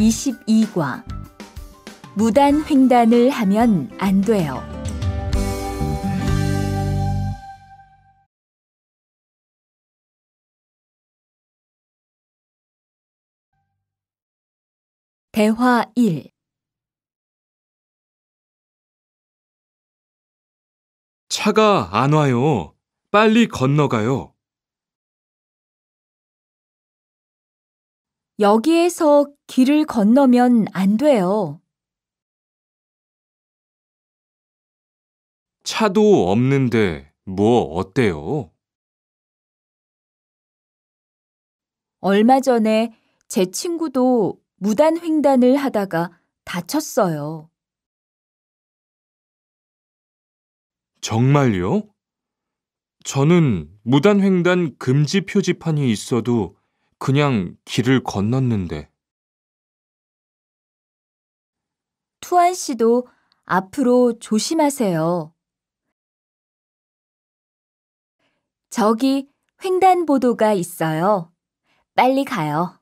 22과 무단 횡단을 하면 안 돼요. 대화 1 차가 안 와요. 빨리 건너가요. 여기에서 길을 건너면 안 돼요. 차도 없는데 뭐 어때요? 얼마 전에 제 친구도 무단 횡단을 하다가 다쳤어요. 정말요? 저는 무단 횡단 금지 표지판이 있어도 그냥 길을 건넜는데. 투안 씨도 앞으로 조심하세요. 저기 횡단보도가 있어요. 빨리 가요.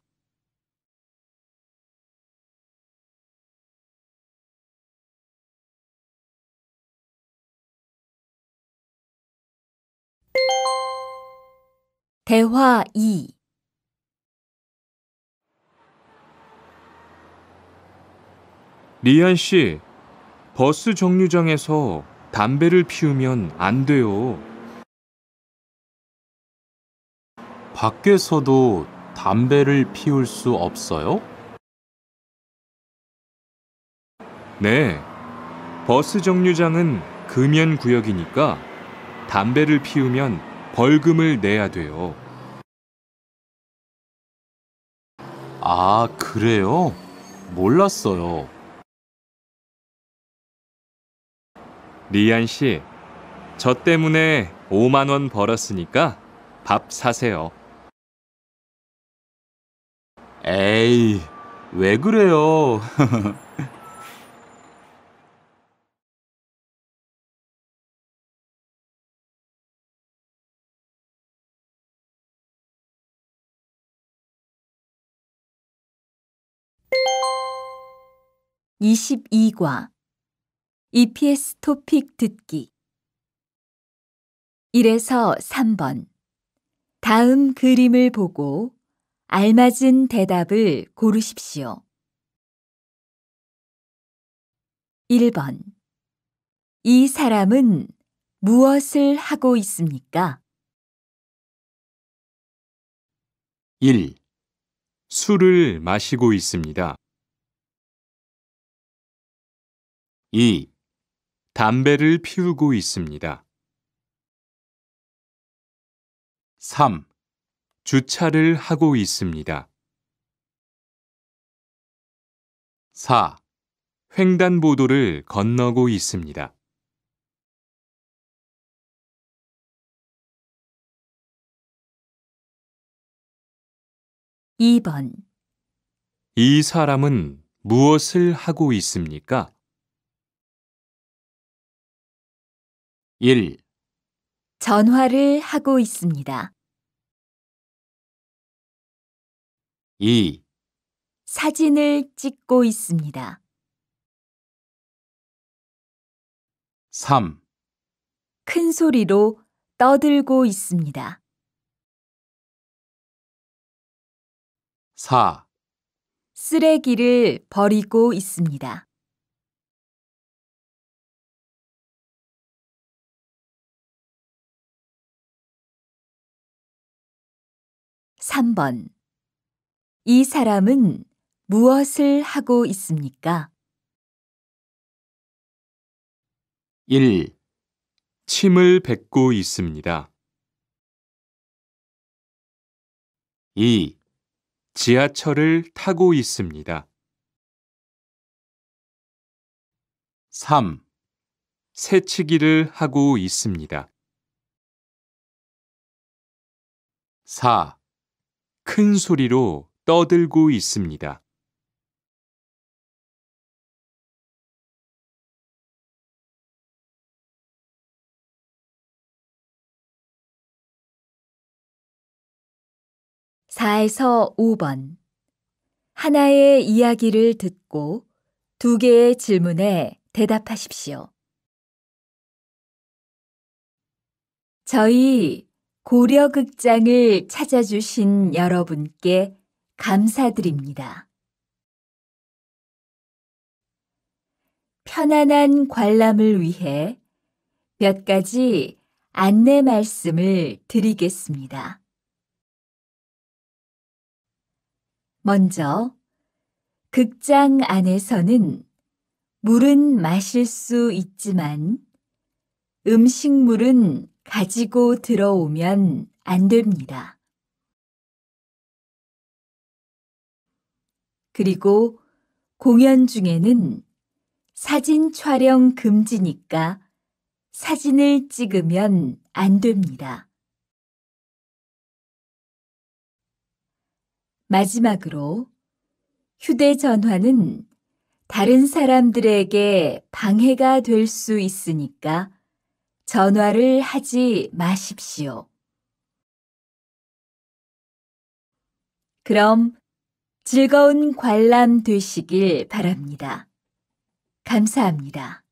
대화 2 리안 씨, 버스 정류장에서 담배를 피우면 안 돼요. 밖에서도 담배를 피울 수 없어요? 네. 버스 정류장은 금연 구역이니까 담배를 피우면 벌금을 내야 돼요. 아, 그래요? 몰랐어요. 리안 씨, 저 때문에 5만 원 벌었으니까 밥 사세요. 에이, 왜 그래요? (22과) EPS 토픽 듣기 1에서 3번 다음 그림을 보고 알맞은 대답을 고르십시오. 1번 이 사람은 무엇을 하고 있습니까? 1. 술을 마시고 있습니다. 2. 담배를 피우고 있습니다. 3. 주차를 하고 있습니다. 4. 횡단보도를 건너고 있습니다. (2번) 이 사람은 무엇을 하고 있습니까? 1. 전화를 하고 있습니다. 2. 사진을 찍고 있습니다. 3. 큰 소리로 떠들고 있습니다. 4. 쓰레기를 버리고 있습니다. 3번. 이 사람은 무엇을 하고 있습니까? 1. 침을 뱉고 있습니다. 2. 지하철을 타고 있습니다. 3. 새치기를 하고 있습니다. 4. 큰 소리로 떠들고 있습니다. (4에서) (5번) 하나의 이야기를 듣고 두 개의 질문에 대답하십시오. 저희 고려극장을 찾아주신 여러분께 감사드립니다. 편안한 관람을 위해 몇 가지 안내 말씀을 드리겠습니다. 먼저, 극장 안에서는 물은 마실 수 있지만 음식물은 가지고 들어오면 안 됩니다. 그리고 공연 중에는 사진 촬영 금지니까 사진을 찍으면 안 됩니다. 마지막으로 휴대전화는 다른 사람들에게 방해가 될 수 있으니까 전화를 하지 마십시오. 그럼 즐거운 관람 되시길 바랍니다. 감사합니다.